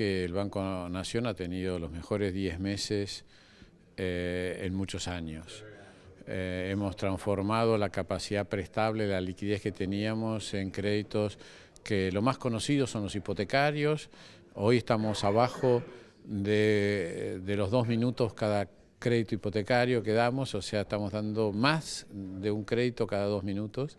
que el Banco Nación ha tenido los mejores 10 meses eh, en muchos años. Eh, hemos transformado la capacidad prestable, la liquidez que teníamos en créditos que lo más conocido son los hipotecarios. Hoy estamos abajo de, los dos minutos cada crédito hipotecario que damos, o sea, estamos dando más de un crédito cada dos minutos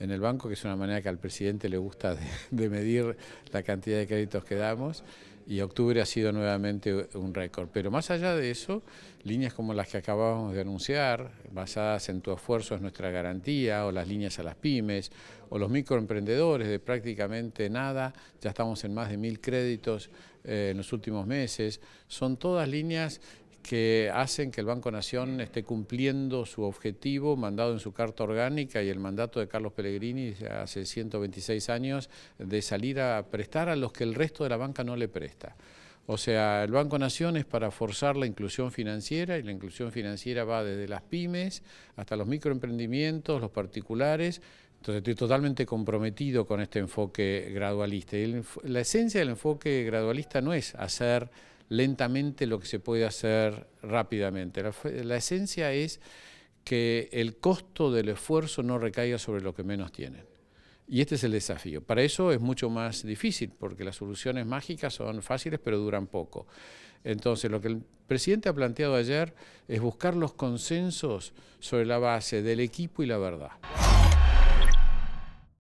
en el banco, que es una manera que al presidente le gusta de medir la cantidad de créditos que damos y octubre ha sido nuevamente un récord. Pero más allá de eso, líneas como las que acabamos de anunciar, basadas en tu esfuerzo es nuestra garantía, o las líneas a las pymes, o los microemprendedores de prácticamente nada, ya estamos en más de mil créditos eh, en los últimos meses, son todas líneas que hacen que el Banco Nación esté cumpliendo su objetivo mandado en su carta orgánica y el mandato de Carlos Pellegrini hace 126 años de salir a prestar a los que el resto de la banca no le presta. O sea, el Banco Nación es para forzar la inclusión financiera y la inclusión financiera va desde las pymes hasta los microemprendimientos, los particulares. Entonces estoy totalmente comprometido con este enfoque gradualista. la esencia del enfoque gradualista no es hacer lentamente lo que se puede hacer rápidamente. La, esencia es que el costo del esfuerzo no recaiga sobre lo que menos tienen. Y este es el desafío. Para eso es mucho más difícil, porque las soluciones mágicas son fáciles, pero duran poco. Entonces, lo que el presidente ha planteado ayer es buscar los consensos sobre la base del equipo y la verdad.